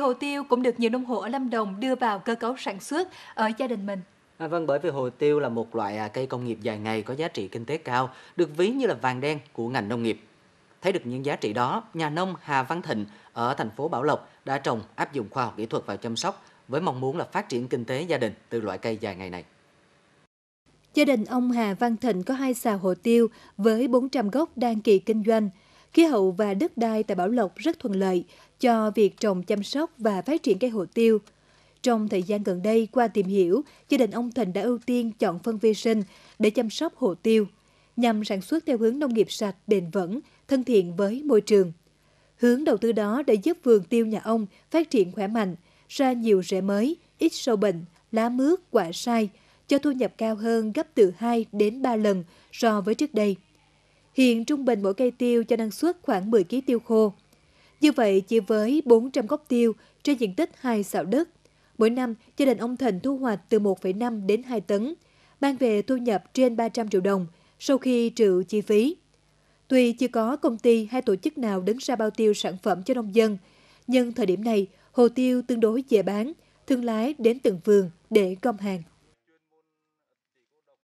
hồ tiêu cũng được nhiều nông hộ ở Lâm Đồng đưa vào cơ cấu sản xuất ở gia đình mình. À, vâng, bởi vì hồ tiêu là một loại à, cây công nghiệp dài ngày có giá trị kinh tế cao, được ví như là vàng đen của ngành nông nghiệp. Thấy được những giá trị đó, nhà nông Hà Văn Thịnh ở thành phố Bảo Lộc đã trồng áp dụng khoa học kỹ thuật vào chăm sóc với mong muốn là phát triển kinh tế gia đình từ loại cây dài ngày này. Gia đình ông Hà Văn Thịnh có hai xào hồ tiêu với 400 gốc đang kỳ kinh doanh – khí hậu và đất đai tại Bảo Lộc rất thuận lợi cho việc trồng chăm sóc và phát triển cây hồ tiêu. Trong thời gian gần đây, qua tìm hiểu, gia đình ông Thịnh đã ưu tiên chọn phân vi sinh để chăm sóc hồ tiêu, nhằm sản xuất theo hướng nông nghiệp sạch, bền vững, thân thiện với môi trường. Hướng đầu tư đó đã giúp vườn tiêu nhà ông phát triển khỏe mạnh, ra nhiều rễ mới, ít sâu bệnh, lá mướt, quả sai, cho thu nhập cao hơn gấp từ 2 đến 3 lần so với trước đây. Hiện trung bình mỗi cây tiêu cho năng suất khoảng 10 kg tiêu khô. Như vậy, chỉ với 400 gốc tiêu trên diện tích 2 xạo đất, mỗi năm gia đình ông Thịnh thu hoạch từ 1,5 đến 2 tấn, mang về thu nhập trên 300 triệu đồng sau khi trừ chi phí. Tuy chưa có công ty hay tổ chức nào đứng ra bao tiêu sản phẩm cho nông dân, nhưng thời điểm này, hồ tiêu tương đối dễ bán, thương lái đến từng vườn để gom hàng.